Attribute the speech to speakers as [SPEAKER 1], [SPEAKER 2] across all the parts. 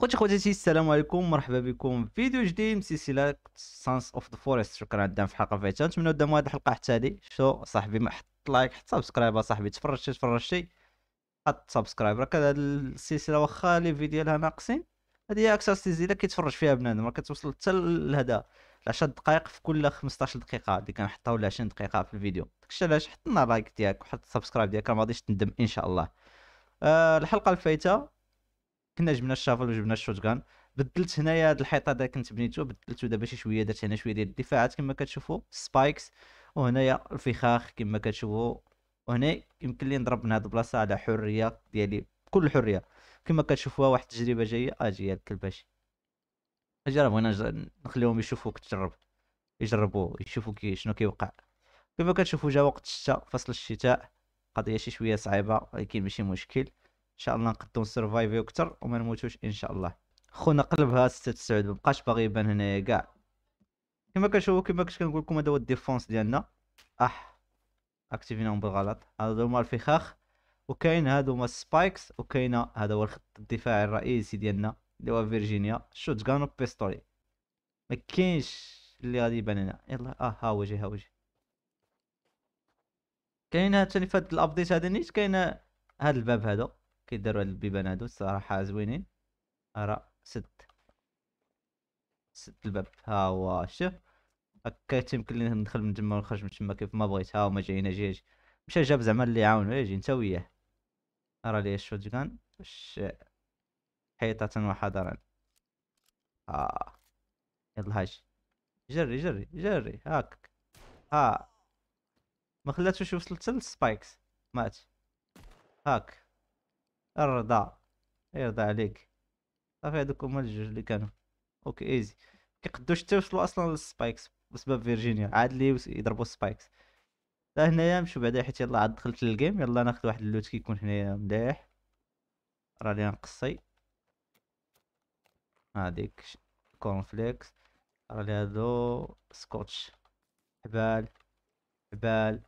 [SPEAKER 1] خوتي خواتاتي السلام عليكم مرحبا بكم في فيديو جديد من سلسله سانس اوف ذا فورست شكرا عندنا في حلقه فاتت نتمنى تدعموا هذه الحلقه حتى هذه شو صاحبي حط لايك حط سبسكرايب صاحبي تفرجتي تفرجتي حط سبسكرايب راك هذه السلسله واخا لي فيديو ديالها ناقصين هذه هي اكثر سلسله كيتفرج فيها بنادم راه كتوصل حتى لهذا 10 دقائق في كل 15 دقيقه اللي كنحطها ولا 20 دقيقه في الفيديو داكشي علاش حط لنا لايك ديالك وحط سبسكرايب ديالك ما غاديش تندم ان شاء الله أه الحلقه الفايته كنا جبنا الشافل وجبنا الشوتغان بدلت هنايا هاد الحيط هذا كنت بنيتو بدلتو دابا شي شويه درت هنا شويه ديال الدفاعات كما كتشوفوا سبايكس وهنايا الفخاخ كما كتشوفوا وهنا يمكن لي نضرب من هاد البلاصه على حريه ديالي بكل حريه كما كتشوفوها واحد التجربه جايه اجي آه، يا الكلباش اجي راه بغينا نخليهم يشوفوك تجرب يجربوا يشوفوا كي شنو كيوقع كما كتشوفوا جا وقت الشتاء فصل الشتاء قضيه شي شويه صعيبه ولكن ماشي مشكل ان شاء الله نقدو نسرفايفيو اكثر وما نموتوش ان شاء الله خونا قلبها 6 9 مابقاش باغي يبان هنايا كاع كما كتشوفوا كما كنت كنقول لكم هذا هو الديفونس ديالنا اح اكتيفيناهم بالغلط هذا هما الفخاخ وكاين هادو هما السبايكس وكاين هذا هو الخط الدفاعي الرئيسي ديالنا اللي هو فيرجينيا شوت غان وبيستولي ما كاينش اللي غادي يبان هنا يلا اه ها وجهي ها وجهي كاين ثاني فهاد الابديت هذا نيت كاين هاد الباب هذا كي داروا هاد البيبان هادو الصراحة زوينين راه سد سد الباب ها هو شوف هكا تيمكن لي ندخل من تما ونخرج من تما كيف ما بغيت ها هما جايين اجي مشى جاب زعما اللي يعاونو يجي نتا وياه راه لي الشوت كان باش حيطة وحضرا اه يلا هاج جري جري جري هاك ها ما خلاتوش تل للسبايكس مات هاك الرضا يرضى عليك صافي هادوك هما الجوج اللي كانوا اوكي ايزي كيقدوش حتى يوصلوا اصلا للسبايكس بسبب فيرجينيا عاد لي يضربوا السبايكس حتى هنايا نمشيو بعدا حيت يلاه عاد دخلت للجيم يلا ناخذ واحد اللوت كيكون هنايا مليح راني نقصي هاديك كورنفليكس راني هادو سكوتش حبال حبال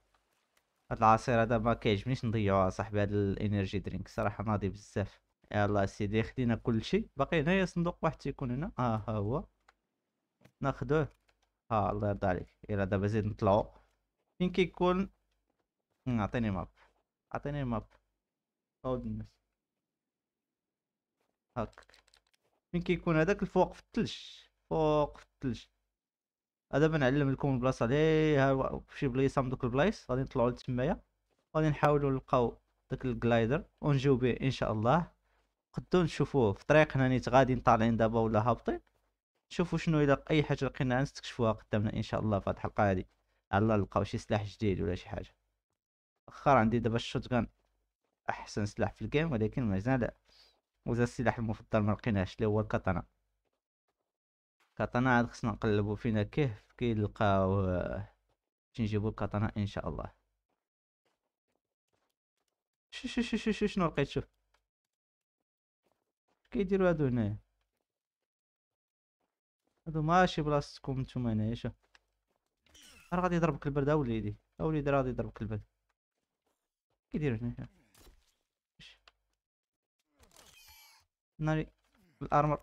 [SPEAKER 1] هاد العصير هذا ما كيعجبنيش نضيعو صاحبي هاد الانرجي درينك صراحه ناضي بزاف يلا سيدي خدينا كلشي باقي هنايا صندوق واحد تيكون هنا اه ها هو ناخذوه ها الله يرضى عليك يلا دابا زيد نطلعو فين كيكون عطيني ماب عطيني ماب هاود الناس هاك فين كيكون هذاك الفوق في الثلج فوق في الثلج هذا بنعلم لكم البلاصه ها فشي بلايص دوك البلايص غادي نطلعوا لتمايا غادي نحاولوا نلقاو داك الجلايدر ونجيو به ان شاء الله قدو نشوفوه في طريقنا نيت غاديين طالعين دابا ولا هابطين نشوفوا شنو الا اي حاجه لقينا نستكشفوها قدامنا ان شاء الله في هاد الحلقه هادي الله نلقاو شي سلاح جديد ولا شي حاجه اخر عندي دابا الشوتغان احسن سلاح في الجيم ولكن مازال وزا السلاح المفضل ما لقيناهش اللي هو الكاتانا كاتانا عاد خصنا نقلبو فينا كيف كيلقاو باش آه، نجيبو الكاتانا ان شاء الله شو شو شو شو شو شنو لقيت شوف كيديرو هادو هنايا هادو ماشي بلاصتكم نتوما هنايا شوف راه غادي يضربك البرد اوليدي اوليدي راه غادي يضربك البرد كيديرو هنا ناري الارمر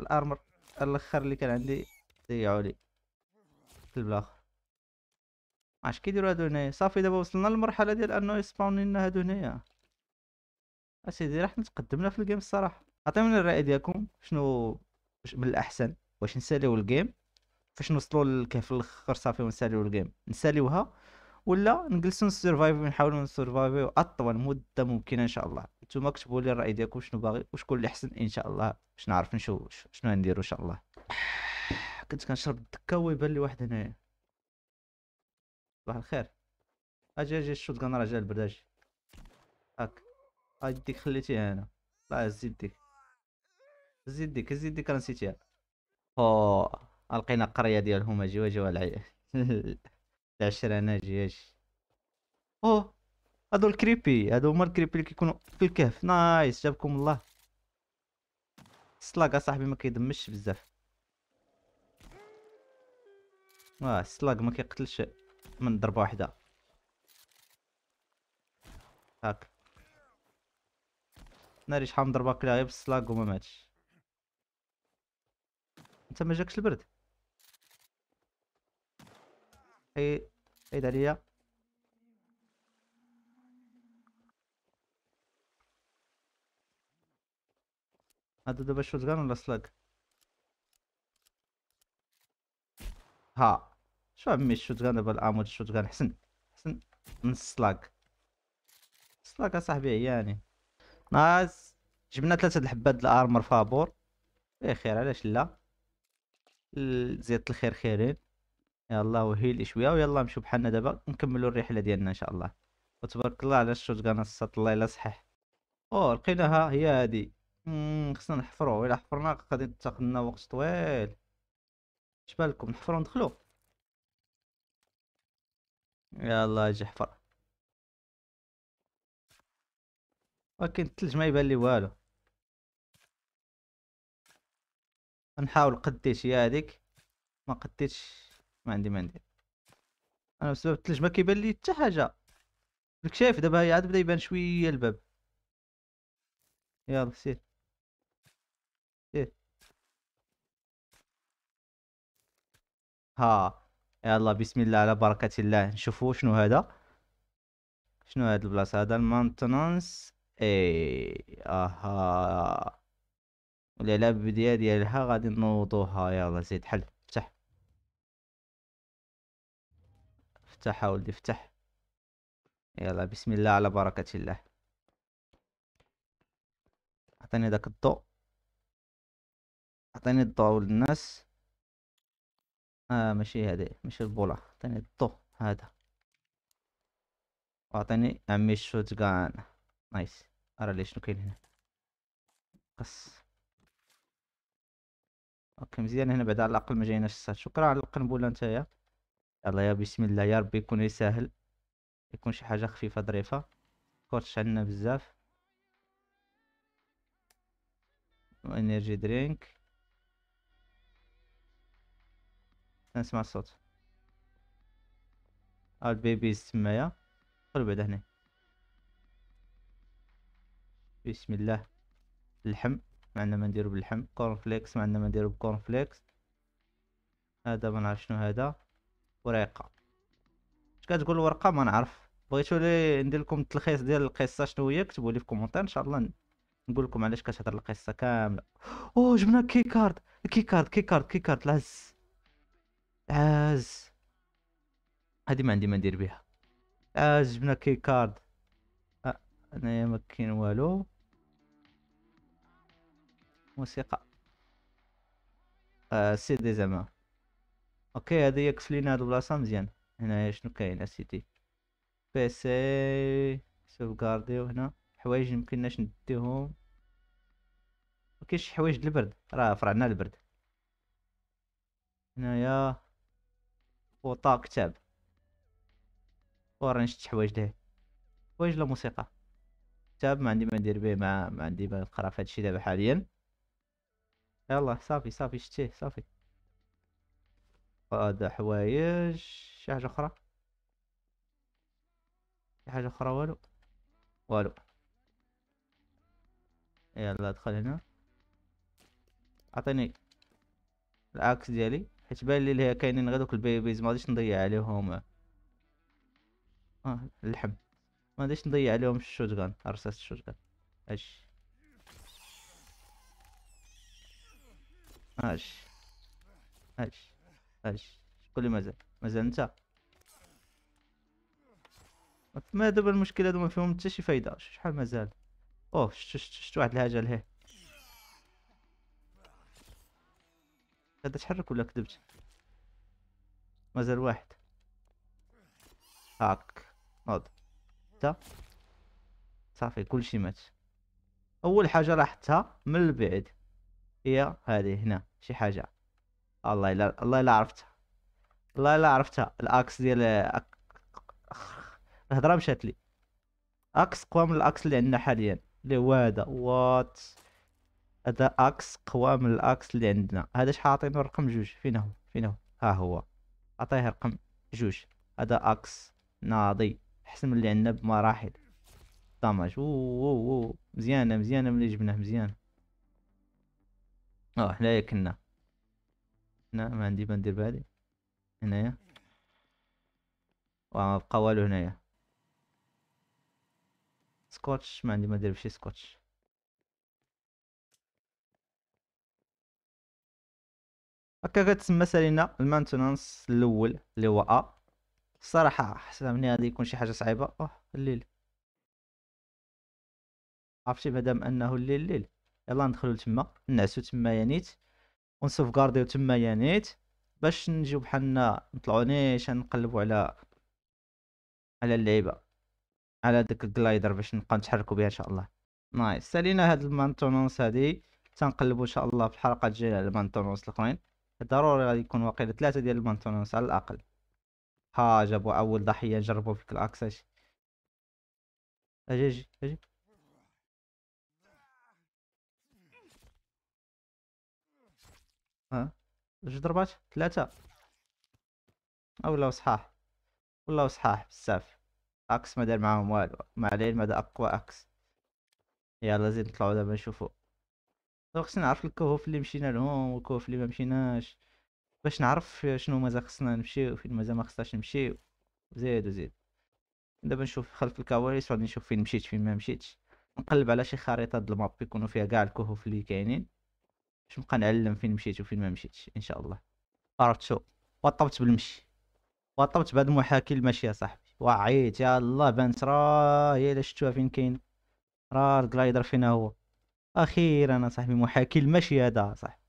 [SPEAKER 1] الارمر الاخر اللي كان عندي ضيعوا لي الكلب الاخر عاش كيديروا هادو هنايا صافي دابا وصلنا للمرحله ديال انه يسباون لنا هادو هنايا اسيدي راح نتقدمنا في الجيم الصراحه عطيونا الراي ديالكم شنو من الاحسن واش نساليو الجيم فاش نوصلوا للكهف الاخر صافي ونساليو الجيم نساليوها ولا نجلسو نسرفايفو نحاولو نسرفايفو اطول مده ممكنه ان شاء الله نتوما كتبوا لي الراي ديالكم شنو باغي وشكون اللي احسن ان شاء الله باش نعرف نشوف شنو غنديروا ان شاء الله كنت كنشرب الدكه ويبان لي واحد هنايا صباح الخير اجي اجي الشوت كان راه جا البرداج هاك هاك خليتيها انا لا زيد ديك زيد ديك زيد ديك راه نسيتيها او لقينا القريه ديالهم اجي واجي العشرة انا اجي اجي اوه هادو الكريبي هادو هما الكريبي اللي كيكونوا في الكهف نايس جابكم الله السلاك اصاحبي ما كيدمش بزاف واه السلاك ما كيقتلش من ضربه واحده هاك ناري شحال من ضربه كلا غير بالسلاك وما ماتش انت ما جاكش البرد هي حيد عليا هذا دابا شوت у нас лаг. ها شو عمي غان دابا الامود غان حسن حسن من السلاك السلاك اصاحبي عياني نايس جبنا ثلاثة د الحبات الارمر فابور فيه خير علاش لا زيادة الخير خيرين يلا وهيل شوية ويلا نمشيو بحالنا دابا نكملو الرحلة ديالنا ان شاء الله وتبارك الله على الشوتغان السط الله يلا صحيح او لقيناها هي هادي خصنا نحفرو الا حفرنا غادي لنا وقت طويل اش بالكم نحفرو ندخلو يلا اجي حفر ولكن الثلج ما يبان لي والو نحاول قديت هي هذيك ما قديتش ما عندي ما ندير انا بسبب الثلج ما كيبان لي حتى حاجه الكشاف شايف دابا عاد بدا يبان شويه الباب يلا سير إيه. ها يلا بسم الله على بركة الله نشوفو شنو هذا شنو هاد البلاصة هذا المانتنانس اي اها العلابية ديالها غادي نوضوها يلا زيد حل افتح افتح اولدي افتح يلا بسم الله على بركة الله عطيني داك الضوء اعطيني الضو للناس اه ماشي هذا ماشي البولة اعطيني الضو هذا واعطيني عمي الشوت كان نايس ارى لي شنو كاين هنا قص اوكي مزيان هنا بعدا على الاقل ما جايناش الصاد شكرا على القنبله نتايا يلا يا بسم الله يا ربي يكون يسهل يكون شي حاجه خفيفه ظريفه كورتش عندنا بزاف انرجي درينك نسمع الصوت هاد البيبيز تمايا دخل بعدا هنا بسم الله اللحم ما عندنا ما نديرو باللحم كورن فليكس ما عندنا ما نديرو بكورن فليكس هذا ما نعرف شنو هذا ورقه اش كتقول الورقه ما نعرف بغيتو لي ندير لكم التلخيص ديال القصه شنو هي كتبوا لي في كومونتير ان شاء الله نقول لكم علاش كتهضر القصه كامله او جبنا كي كارد كي كارد كي كارد كي كارد عاز هذه ما عندي ما ندير بها عاز جبنا كي كارد آه. انا ما كاين والو موسيقى آه سي دي زعما اوكي هذا يكفي لينا هاد البلاصه مزيان هنايا شنو كاين اسيتي آه، بي سي سوف غارديو هنا حوايج يمكنناش نديهم ما كاينش حوايج البرد راه فرعنا البرد هنايا وطا كتاب وراني شفت حوايج ليه حوايج لا موسيقى كتاب ما عندي ما ندير به ما, ما عندي ما نقرا في هادشي دابا حاليا يلا صافي صافي شتيه صافي هذا حوايج شي حاجه اخرى شي حاجه اخرى والو والو يلا ادخل هنا عطيني العكس ديالي حيت بان لي اللي كاينين غير دوك البيبيز ما غاديش نضيع عليهم اه الحب ما غاديش نضيع عليهم الشوتغان رصاص الشوتغان اش اش اش اش شكون اللي مازال مازال انت ما دابا المشكله هادو ما فيهم حتى شي فايده شحال مازال اوه شتو شتو واحد الحاجه لهيه هذا تحرك ولا كذبت مازال واحد هاك نوض تا صافي كلشي مات اول حاجه لاحظتها من البعد هي هذه هنا شي حاجه الله الا الله الا عرفتها الله الا عرفتها الاكس ديال الهضره مشات لي اكس قوام من الاكس اللي عندنا حاليا اللي هو هذا وات هذا اكس قوى من الاكس اللي عندنا هذا شحال عطينو الرقم جوج فين هو فين هو ها هو عطيه رقم جوج هذا اكس ناضي احسن من اللي عندنا بمراحل داماج اوه مزيانه مزيانه ملي جبناه مزيان اه حنايا كنا هنا ما عندي ما ندير بهادي هنايا وما بقى والو هنايا سكوتش ما عندي ما ندير بشي سكوتش هكا كتسمى سالينا المانتونانس الاول اللي هو ا الصراحه حسبني غادي يكون شي حاجه صعيبه اوه الليل عرفتي مادام انه الليل الليل يلا ندخلو تما نعسو تما يانيت ونسوفغارديو تما يانيت باش نجيو بحالنا نطلعو نيشان نقلبو على على اللعيبه على داك الجلايدر باش نبقاو نتحركو بها ان شاء الله نايس سالينا هاد المانتونونس هادي تنقلبو ان شاء الله في الحلقه الجايه على المانتونونس الاخرين ضروري غادي يكون واقيلا ثلاثة ديال المانتونونس على الأقل ها جابوا أول ضحية جربوا فيك الأكس أجي أجي أجي ها جوج ضربات ثلاثة أولا صحاح أولا صحاح بزاف أكس ما دار معاهم والو ما العلم هذا أقوى أكس يلا زيد نطلعو دابا نشوفو خصني نعرف الكهوف اللي مشينا لهم والكهوف اللي ما مشيناش باش نعرف شنو مازال خصنا نمشيو فين مازال ما خصناش نمشيو زيد وزيد دابا نشوف خلف الكواليس وغادي نشوف فين مشيت فين ما مشيتش نقلب على شي خريطه ديال الماب يكونوا فيها كاع الكهوف اللي كاينين باش نبقى نعلم فين مشيت وفين ما مشيتش ان شاء الله عرفت شو وطبت بالمشي وطبت بهاد المحاكي المشي يا صاحبي وعيت يا الله بانت راه هي الا شفتوها فين كاين راه الجلايدر فينا هو اخيرا صاحبي محاكي المشي هذا صح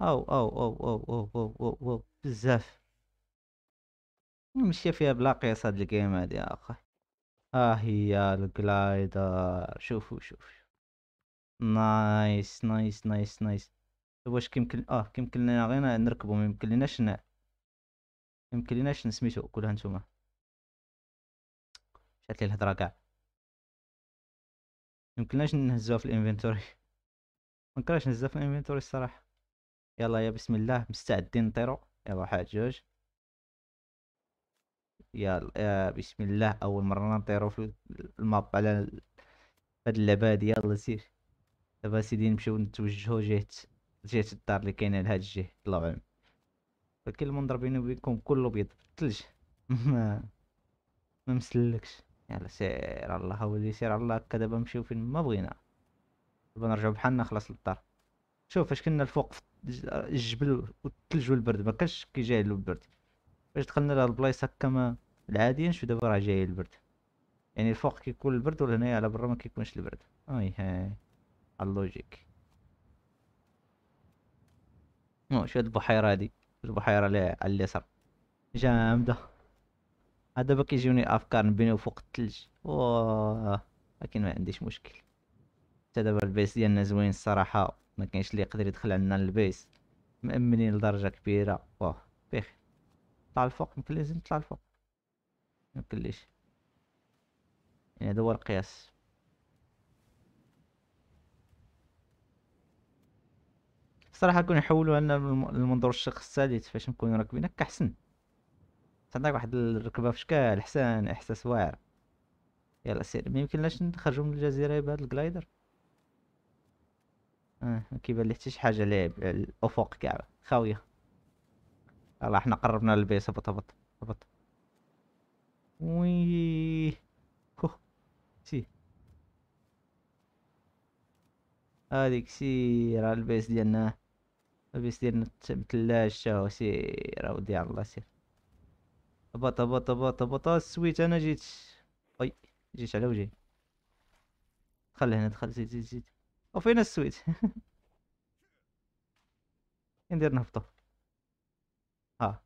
[SPEAKER 1] او او او او او او او, أو. بزاف مشي فيها بلا قياس هاد الجيم هادي اخي ها آه، هي الجلايدر شوفوا شوفوا نايس نايس نايس نايس طيب، واش كيمكن اه كيمكن لنا غير نركبو ميمكن لناش ن... ميمكن لناش نسميتو كلها نتوما شات لي الهضره كاع يمكنناش نهزوها في الانفنتوري منكرهش نهزها في الانفنتوري الصراحه يلا يا بسم الله مستعدين نطيرو يلا واحد جوج يلا يا بسم الله اول مره نطيرو في الماب على هاد اللعبه هادي يلا سير دابا سيدي نمشيو نتوجهو جهة جهة الدار اللي كاينه لهاد الجهة الله اعلم ولكن المنظر بيني وبينكم كله بيض ثلج ما ما مسلكش يلا سير الله هو اللي يسير الله كذا بمشي وفين ما بغينا نرجعو بحالنا خلاص للدار شوف اش كنا الفوق الجبل والثلج والبرد ما كانش كي جاي له البرد فاش دخلنا لهاد البلايص هكا ما العاديه نشوف دابا راه جاي البرد يعني الفوق كيكون البرد هنايا على برا ما كيكونش البرد اي هاي اللوجيك شوف هاد البحيره هادي البحيره اللي على اليسار جامده هذا باقي يجوني نبنيو فوق الثلج و لكن ما عنديش مشكل حتى دابا البيس ديالنا زوين الصراحه ما كاينش اللي يقدر يدخل عندنا البيس مامنين لدرجه كبيره واه بخير طلع الفوق يمكن لازم نطلع الفوق كلش يعني هذا هو القياس صراحه كون يحولوا لنا المنظور الشخص الثالث فاش نكونوا راكبين هكا احسن تنطيك واحد الركبه في شكل احسان احساس واعر يلا سير ما يمكنناش نخرجوا من الجزيره بهذا الجلايدر اه كيبان لي حتى شي حاجه لعب الافق كاع خاويه يلا حنا قربنا للبيس هبط هبط هبط وي كو سي هاديك سير البيس ديالنا البيس ديالنا متلاش هو سير اودي الله سير هبط هبط هبط هبط السويت انا جيت اي جيت على وجهي دخل هنا دخل زيد زيد زيد وفين السويت ندير نهبطو ها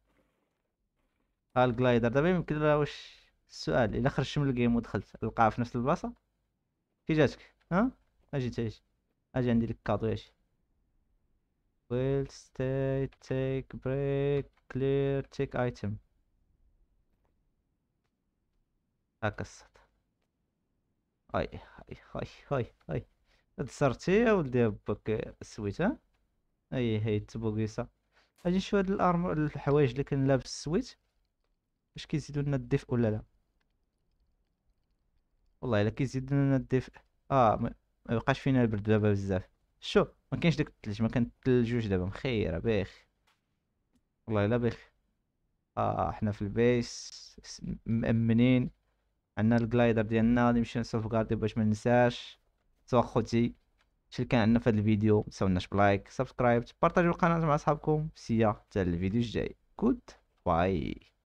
[SPEAKER 1] ها الجلايدر دابا يمكن راه واش السؤال الا خرجت من الجيم ودخلت القاع في نفس البلاصه كي جاتك ها اجي تاجي اجي عندي لك كادو شي ويل ستاي تيك بريك كلير تيك ايتم هاكا هاي هاي هاي هاي هاي هاد سرتي يا ولدي بك السويت ها هاي هاي التبوكيسه اجي نشوف هاد الارمور الحوايج اللي كان لابس السويت واش كيزيدو لنا الدفء ولا لا والله الا كيزيد لنا الدفء اه ما بقاش فينا البرد دابا بزاف شو ما كاينش داك الثلج ما كان دابا مخيره بيخ والله الا بيخ اه حنا في البيس مأمنين عندنا الجلايدر ديالنا غادي نمشي نسيلف كارديو باش ما ننساش سوا خوتي هادشي كان عندنا في هذا الفيديو متنساوناش بلايك سبسكرايب بارطاجيو القناه مع صحابكم سيا حتى الفيديو الجاي كود باي